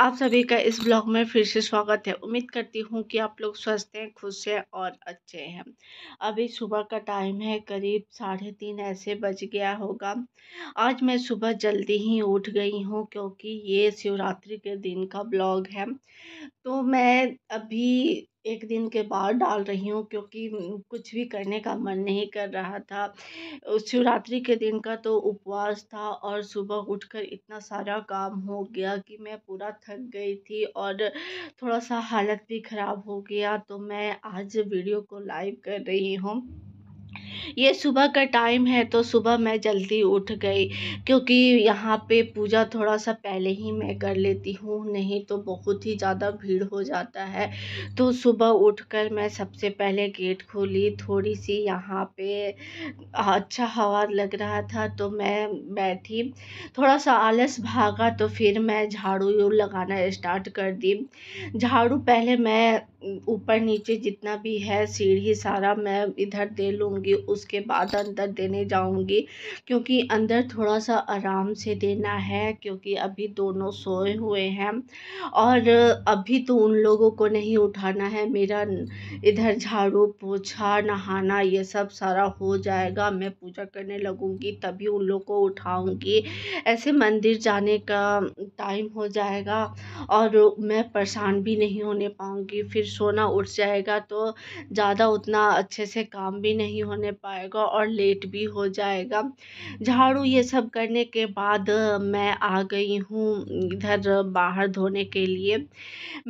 आप सभी का इस ब्लॉग में फिर से स्वागत है उम्मीद करती हूँ कि आप लोग स्वस्थ हैं खुश हैं और अच्छे हैं अभी सुबह का टाइम है करीब साढ़े तीन ऐसे बज गया होगा आज मैं सुबह जल्दी ही उठ गई हूँ क्योंकि ये शिवरात्रि के दिन का ब्लॉग है तो मैं अभी एक दिन के बाद डाल रही हूँ क्योंकि कुछ भी करने का मन नहीं कर रहा था शिवरात्रि के दिन का तो उपवास था और सुबह उठकर इतना सारा काम हो गया कि मैं पूरा थक गई थी और थोड़ा सा हालत भी ख़राब हो गया तो मैं आज वीडियो को लाइव कर रही हूँ ये सुबह का टाइम है तो सुबह मैं जल्दी उठ गई क्योंकि यहाँ पे पूजा थोड़ा सा पहले ही मैं कर लेती हूँ नहीं तो बहुत ही ज़्यादा भीड़ हो जाता है तो सुबह उठकर मैं सबसे पहले गेट खोली थोड़ी सी यहाँ पे अच्छा हवा लग रहा था तो मैं बैठी थोड़ा सा आलस भागा तो फिर मैं झाड़ू लगाना स्टार्ट कर दी झाड़ू पहले मैं ऊपर नीचे जितना भी है सीढ़ी सारा मैं इधर दे लूँगी उसके बाद अंदर देने जाऊँगी क्योंकि अंदर थोड़ा सा आराम से देना है क्योंकि अभी दोनों सोए हुए हैं और अभी तो उन लोगों को नहीं उठाना है मेरा इधर झाड़ू पोछा नहाना ये सब सारा हो जाएगा मैं पूजा करने लगूँगी तभी उन लोग को उठाऊँगी ऐसे मंदिर जाने का टाइम हो जाएगा और मैं परेशान भी नहीं होने पाऊँगी फिर सोना उठ जाएगा तो ज़्यादा उतना अच्छे से काम भी नहीं होने पाएगा और लेट भी हो जाएगा झाड़ू ये सब करने के बाद मैं आ गई हूँ इधर बाहर धोने के लिए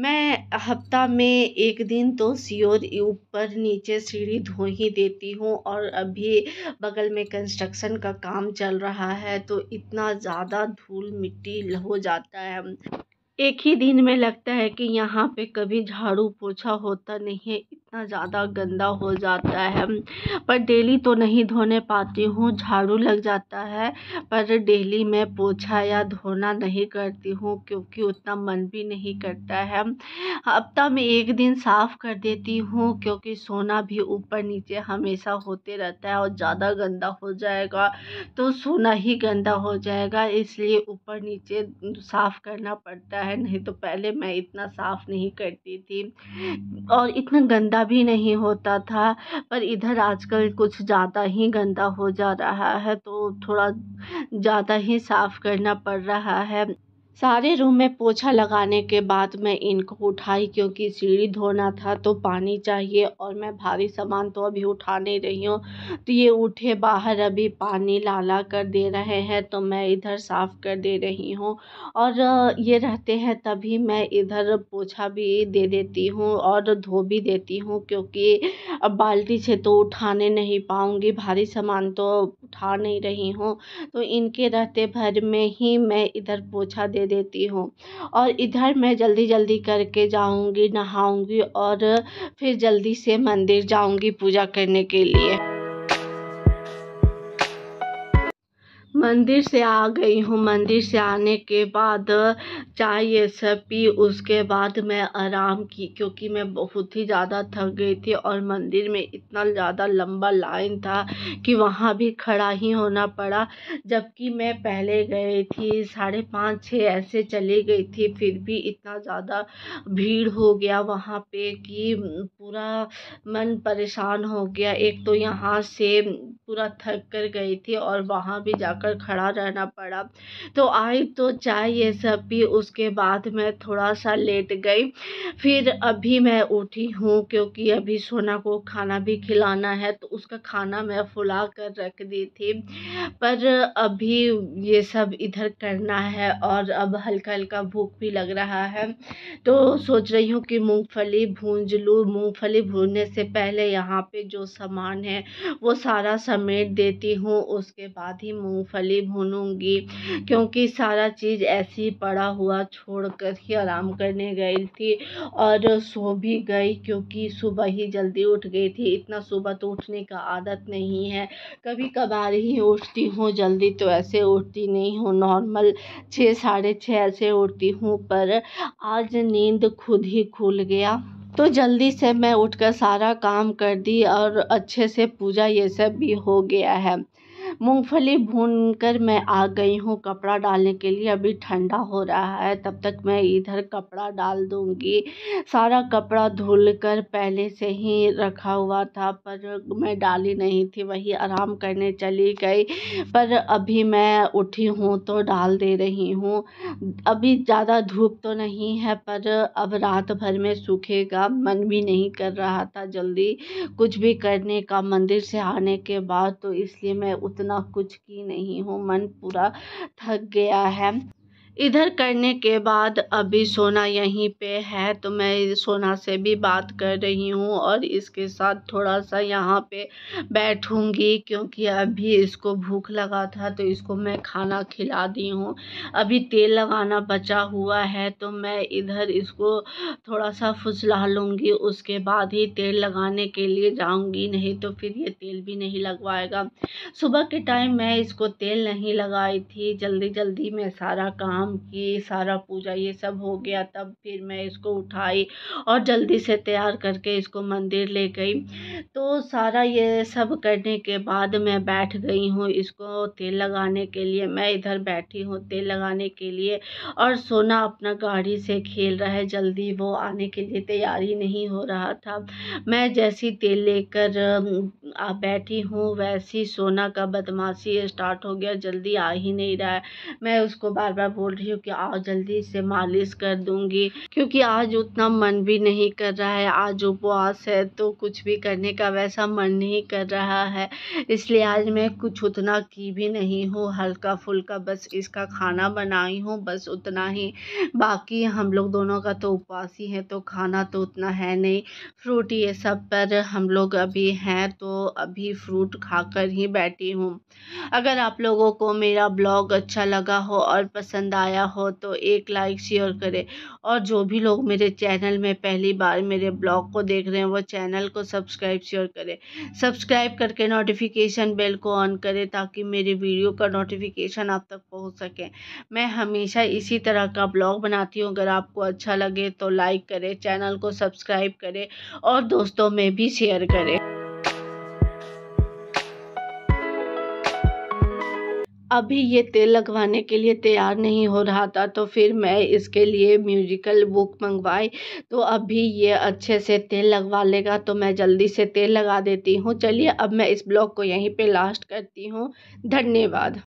मैं हफ्ता में एक दिन तो सियोर ऊपर नीचे सीढ़ी धो ही देती हूँ और अभी बगल में कंस्ट्रक्शन का काम चल रहा है तो इतना ज़्यादा धूल मिट्टी हो जाता है एक ही दिन में लगता है कि यहाँ पे कभी झाड़ू पोछा होता नहीं है इतना ज़्यादा गंदा हो जाता है पर डेली तो नहीं धोने पाती हूँ झाड़ू लग जाता है पर डेली मैं पोछा या धोना नहीं करती हूँ क्योंकि उतना मन भी नहीं करता है हफ्ता में एक दिन साफ़ कर देती हूँ क्योंकि सोना भी ऊपर नीचे हमेशा होते रहता है और ज़्यादा गंदा हो जाएगा तो सोना ही गंदा हो जाएगा इसलिए ऊपर नीचे साफ़ करना पड़ता है है नहीं तो पहले मैं इतना साफ़ नहीं करती थी हम्म। और इतना गंदा भी नहीं होता था पर इधर आजकल कुछ ज़्यादा ही गंदा हो जा रहा है तो थोड़ा ज़्यादा ही साफ़ करना पड़ रहा है सारे रूम में पोछा लगाने के बाद मैं इनको उठाई क्योंकि सीढ़ी धोना था तो पानी चाहिए और मैं भारी सामान तो अभी उठा नहीं रही हूँ तो ये उठे बाहर अभी पानी लाला कर दे रहे हैं तो मैं इधर साफ़ कर दे रही हूँ और ये रहते हैं तभी मैं इधर पोछा भी दे देती हूँ और धो भी देती हूँ क्योंकि अब बाल्टी से तो उठाने नहीं पाऊँगी भारी सामान तो उठा नहीं रही हूँ तो इनके रहते भर में ही मैं इधर पोछा दे देती हूँ और इधर मैं जल्दी जल्दी करके जाऊँगी नहाऊँगी और फिर जल्दी से मंदिर जाऊँगी पूजा करने के लिए मंदिर से आ गई हूँ मंदिर से आने के बाद चाय ये सब पी उसके बाद मैं आराम की क्योंकि मैं बहुत ही ज़्यादा थक गई थी और मंदिर में इतना ज़्यादा लंबा लाइन था कि वहाँ भी खड़ा ही होना पड़ा जबकि मैं पहले गई थी साढ़े पाँच छः ऐसे चली गई थी फिर भी इतना ज़्यादा भीड़ हो गया वहाँ पे कि पूरा मन परेशान हो गया एक तो यहाँ से पूरा थक कर गई थी और वहाँ भी जा जाकर खड़ा रहना पड़ा तो आई तो चाय ये सब भी उसके बाद मैं थोड़ा सा लेट गई फिर अभी मैं उठी हूँ क्योंकि अभी सोना को खाना भी खिलाना है तो उसका खाना मैं फुला कर रख दी थी पर अभी ये सब इधर करना है और अब हल्का हल्का भूख भी लग रहा है तो सोच रही हूँ कि मूँगफली भूंज लूँ मूँगफली भूनने से पहले यहाँ पे जो सामान है वो सारा समेट देती हूँ उसके बाद ही मूँग फली भूनूंगी क्योंकि सारा चीज़ ऐसे ही पड़ा हुआ छोड़ कर ही आराम करने गई थी और सो भी गई क्योंकि सुबह ही जल्दी उठ गई थी इतना सुबह तो उठने का आदत नहीं है कभी कभार ही उठती हूँ जल्दी तो ऐसे उठती नहीं हूँ नॉर्मल छः साढ़े छः ऐसे उठती हूँ पर आज नींद खुद ही खुल गया तो जल्दी से मैं उठकर सारा काम कर दी और अच्छे से पूजा ये सब भी हो गया है मूंगफली कर मैं आ गई हूँ कपड़ा डालने के लिए अभी ठंडा हो रहा है तब तक मैं इधर कपड़ा डाल दूँगी सारा कपड़ा धुल कर पहले से ही रखा हुआ था पर मैं डाली नहीं थी वही आराम करने चली गई पर अभी मैं उठी हूँ तो डाल दे रही हूँ अभी ज़्यादा धूप तो नहीं है पर अब रात भर में सूखेगा मन भी नहीं कर रहा था जल्दी कुछ भी करने का मंदिर से आने के बाद तो इसलिए मैं उतना ना कुछ की नहीं हूँ मन पूरा थक गया है इधर करने के बाद अभी सोना यहीं पे है तो मैं सोना से भी बात कर रही हूँ और इसके साथ थोड़ा सा यहाँ पे बैठूँगी क्योंकि अभी इसको भूख लगा था तो इसको मैं खाना खिला दी हूँ अभी तेल लगाना बचा हुआ है तो मैं इधर इसको थोड़ा सा फुसला लूँगी उसके बाद ही तेल लगाने के लिए जाऊँगी नहीं तो फिर ये तेल भी नहीं लगवाएगा सुबह के टाइम मैं इसको तेल नहीं लगाई थी जल्दी जल्दी मैं सारा काम शाम की सारा पूजा ये सब हो गया तब फिर मैं इसको उठाई और जल्दी से तैयार करके इसको मंदिर ले गई तो सारा ये सब करने के बाद मैं बैठ गई हूँ इसको तेल लगाने के लिए मैं इधर बैठी हूँ तेल लगाने के लिए और सोना अपना गाड़ी से खेल रहा है जल्दी वो आने के लिए तैयारी नहीं हो रहा था मैं जैसी तेल लेकर बैठी हूँ वैसी सोना का बदमाशी स्टार्ट हो गया जल्दी आ ही नहीं रहा है मैं उसको बार बार बोल बोल रही हूँ कि आओ जल्दी इसे हम्म। मालिश कर दूंगी क्योंकि आज उतना मन भी नहीं कर रहा है आज उपवास है तो कुछ भी करने का वैसा मन नहीं कर रहा है इसलिए आज मैं कुछ उतना की भी नहीं हूँ हल्का फुल्का बस इसका खाना बनाई हूँ बस उतना ही बाकी हम लोग दोनों का तो उपवास ही है तो खाना तो उतना है नहीं फ्रूट ये सब पर हम लोग अभी हैं तो अभी फ्रूट खाकर ही बैठी हूँ अगर आप लोगों को मेरा ब्लॉग अच्छा लगा हो और पसंद आया हो तो एक लाइक शेयर करें और जो भी लोग मेरे चैनल में पहली बार मेरे ब्लॉग को देख रहे हैं वो चैनल को सब्सक्राइब शेयर करें सब्सक्राइब करके नोटिफिकेशन बेल को ऑन करें ताकि मेरे वीडियो का नोटिफिकेशन आप तक पहुँच सके मैं हमेशा इसी तरह का ब्लॉग बनाती हूँ अगर आपको अच्छा लगे तो लाइक करें चैनल को सब्सक्राइब करें और दोस्तों में भी शेयर करें अभी ये तेल लगवाने के लिए तैयार नहीं हो रहा था तो फिर मैं इसके लिए म्यूजिकल बुक मंगवाई तो अभी ये अच्छे से तेल लगवा लेगा तो मैं जल्दी से तेल लगा देती हूँ चलिए अब मैं इस ब्लॉग को यहीं पे लास्ट करती हूँ धन्यवाद